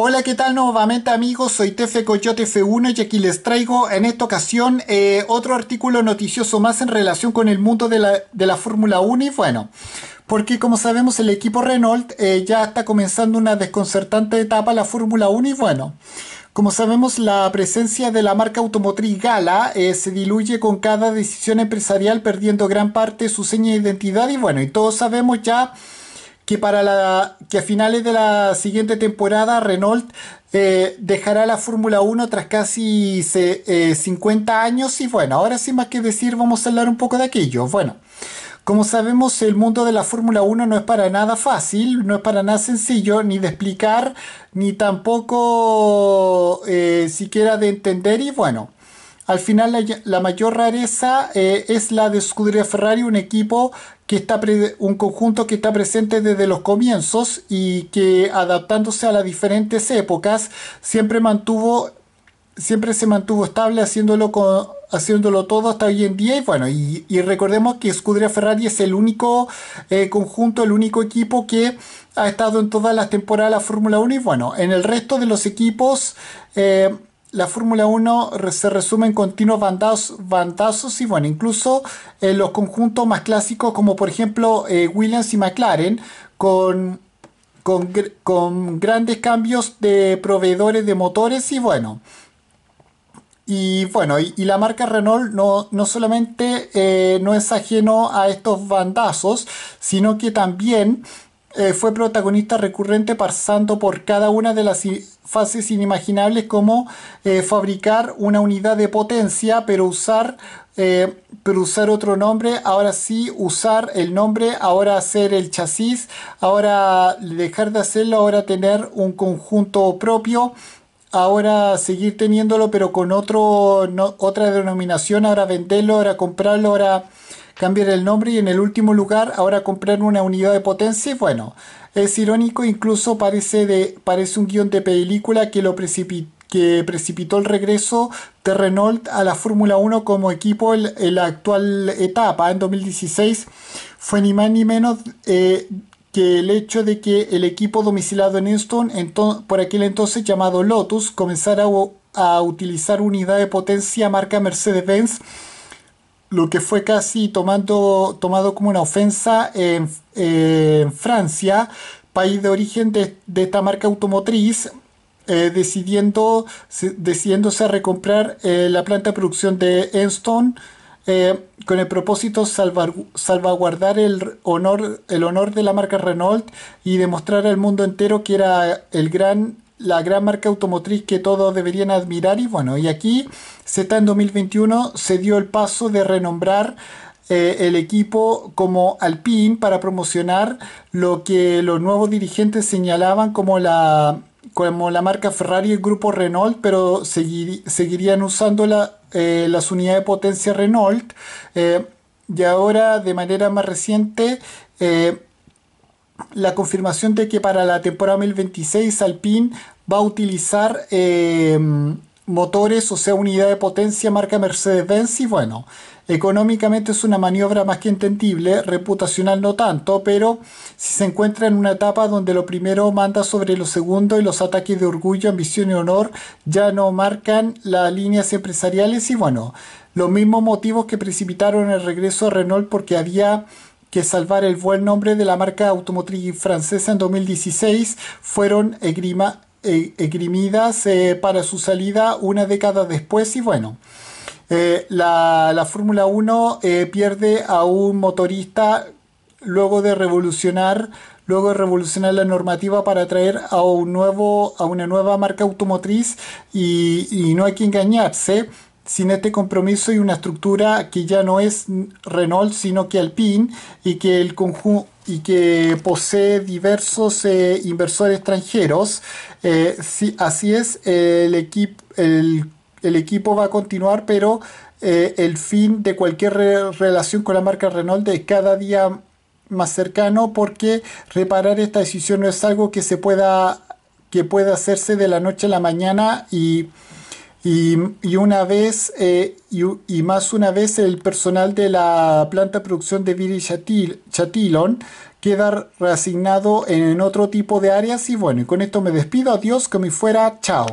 Hola, ¿qué tal nuevamente amigos? Soy Tefe Coyote F1 y aquí les traigo en esta ocasión eh, otro artículo noticioso más en relación con el mundo de la, Fórmula 1 y bueno, porque como sabemos el equipo Renault eh, ya está comenzando una desconcertante etapa la Fórmula 1 y bueno. Como sabemos, la presencia de la marca automotriz Gala eh, se diluye con cada decisión empresarial, perdiendo gran parte de su seña de identidad. Y bueno, y todos sabemos ya que, para la, que a finales de la siguiente temporada Renault eh, dejará la Fórmula 1 tras casi 50 eh, años y bueno, ahora sin más que decir vamos a hablar un poco de aquello. Bueno, como sabemos, el mundo de la Fórmula 1 no es para nada fácil, no es para nada sencillo ni de explicar, ni tampoco eh, siquiera de entender. Y bueno, al final la, mayor rareza es la de Scuderia Ferrari, un equipo que está un conjunto que está presente desde los comienzos y que adaptándose a las diferentes épocas siempre mantuvo siempre se mantuvo estable haciéndolo haciéndolo todo hasta hoy en día y bueno y, recordemos que Scuderia Ferrari es el único eh, conjunto el único equipo que ha estado en todas las temporadas de la Fórmula 1 y bueno en el resto de los equipos eh, la Fórmula 1 se resume en continuos bandazos, bandazos y bueno, incluso en eh, los conjuntos más clásicos como por ejemplo eh, Williams y McLaren con, con, grandes cambios de proveedores de motores y bueno. Y bueno, y, la marca Renault no, no solamente eh, no es ajeno a estos bandazos, sino que también eh, fue protagonista recurrente pasando por cada una de las fases inimaginables como eh, fabricar una unidad de potencia, pero usar, eh, pero usar otro nombre, ahora sí usar el nombre, ahora hacer el chasis, ahora dejar de hacerlo, ahora tener un conjunto propio ahora seguir teniéndolo pero con otro, otra denominación, ahora venderlo, ahora comprarlo, ahora cambiar el nombre y en el último lugar ahora comprar una unidad de potencia. Bueno, es irónico, incluso parece, de, parece un guión de película que lo precipitó que precipitó el regreso de Renault a la Fórmula 1 como equipo en la actual etapa. En 2016 fue ni más ni menos eh, que el hecho de que el equipo domicilado en Houston, por aquel entonces llamado Lotus, comenzara a utilizar unidad de potencia marca Mercedes-Benz lo que fue casi tomando, tomado como una ofensa en, Francia, país de origen de, esta marca automotriz, eh, decidiendo, decidiéndose a recomprar eh, la planta de producción de Enstone eh, con el propósito salvar, salvaguardar el honor, el honor de la marca Renault y demostrar al mundo entero que era el gran la gran marca automotriz que todos deberían admirar y bueno, y aquí Z en 2021 se dio el paso de renombrar eh, el equipo como Alpine para promocionar lo que los nuevos dirigentes señalaban como la, como la marca Ferrari y el grupo Renault, pero seguirían usando la, eh, las unidades de potencia Renault. Eh, y ahora, de manera más reciente, la confirmación de que para la temporada 2026 Alpine va a utilizar eh, motores, o sea, unidad de potencia marca Mercedes-Benz y bueno, económicamente es una maniobra más que entendible, reputacional no tanto, pero si se encuentra en una etapa donde lo primero manda sobre lo segundo y los ataques de orgullo, ambición y honor ya no marcan las líneas empresariales y bueno, los mismos motivos que precipitaron el regreso a Renault porque había que salvar el buen nombre de la marca automotriz francesa en 2016 fueron e, egrimidas eh, para su salida una década después y bueno. Eh, la, Fórmula 1 eh, pierde a un motorista luego de revolucionar luego de revolucionar la normativa para traer a un nuevo a una nueva marca automotriz y no hay que engañarse sin este compromiso y una estructura que ya no es Renault sino que Alpine y que el y que posee diversos eh, inversores extranjeros. Eh, así es, el, equipo el, equipo va a continuar, pero eh, el fin de cualquier relación con la marca Renault es cada día más cercano porque reparar esta decisión no es algo que se pueda que pueda hacerse de la noche a la mañana y y, y una vez, eh, y, y, más una vez, el personal de la planta de producción de Viri Chatillon Chatilon queda reasignado en otro tipo de áreas. Y bueno, y con esto me despido. Adiós, que me fuera. Chao.